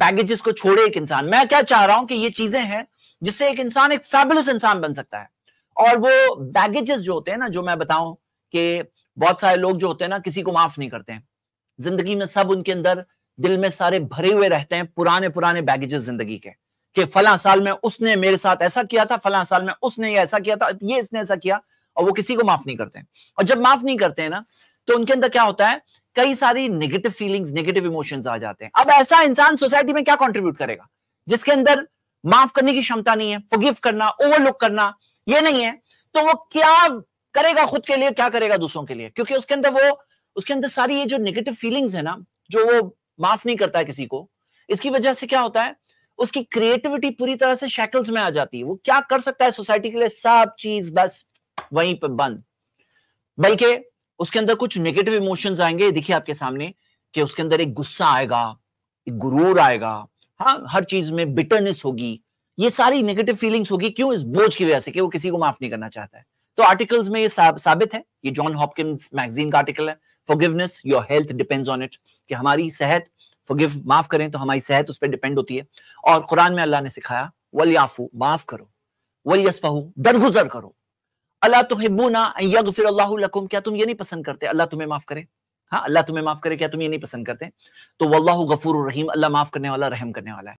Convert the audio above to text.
baggages को छोड़े एक इंसान मैं क्या चाह रहा हूं कि ये चीजें हैं जिससे एक इंसान एक फैबुलस इंसान बन सकता है और वो बैगेजेस जो होते हैं ना जो मैं बताऊं कि बहुत सारे लोग जो होते हैं ना किसी को माफ नहीं करते हैं जिंदगी में सब उनके अंदर दिल में सारे भरे हुए रहते हैं पुराने पुराने बैगेजेस जिंदगी के कि फला साल में उसने मेरे साथ ऐसा किया था फला साल में उसने ऐसा किया था ये इसने ऐसा किया और वो किसी को माफ नहीं करते हैं और जब माफ नहीं करते हैं ना तो उनके अंदर क्या होता है कई सारी नेगेटिव फीलिंग्स नेगेटिव इमोशंस आ जाते हैं अब ऐसा इंसान सोसाइटी में क्या कंट्रीब्यूट करेगा जिसके अंदर माफ करने की क्षमता नहीं है फॉरगिव करना ओवरलुक करना ये नहीं है तो वो क्या करेगा खुद के लिए क्या करेगा दूसरों के लिए क्योंकि उसके अंदर वो उसके अंदर सारी ये जो नेगेटिव फीलिंग्स है ना जो वो माफ नहीं करता है किसी को इसकी वजह से क्या होता है उसकी क्रिएटिविटी पूरी तरह से शैकल्स में आ जाती है वो क्या कर सकता है सोसाइटी के लिए सब चीज बस वहीं पर बंद बल्कि उसके अंदर कुछ नेगेटिव इमोशंस आएंगे देखिए आपके सामने कि उसके अंदर एक गुस्सा आएगा एक गुरूर आएगा हाँ हर चीज में बिटरनेस होगी ये सारी नेगेटिव फीलिंग्स होगी क्यों इस बोझ की वजह से कि वो किसी को माफ नहीं करना चाहता है तो आर्टिकल्स में ये साबित है ये जॉन हॉपकिंस मैगजीन का आर्टिकल है forgiveness your health depends on it कि हमारी सेहत फॉरगिव माफ करें तो हमारी सेहत उस पर डिपेंड होती है और कुरान में अल्लाह ने सिखाया वल याफू माफ करो वल यसफहू दरगुजर करो अल्लाह तो हिब्बू ना फिर यगफिरकुम क्या तुम ये नहीं पसंद करते अल्लाह तुम्हें माफ करे हाँ अल्लाह तुम्हें माफ करे क्या तुम ये नहीं पसंद करते तो वल्लाह गफूर रहीम अल्लाह माफ करने वाला रहम करने वाला है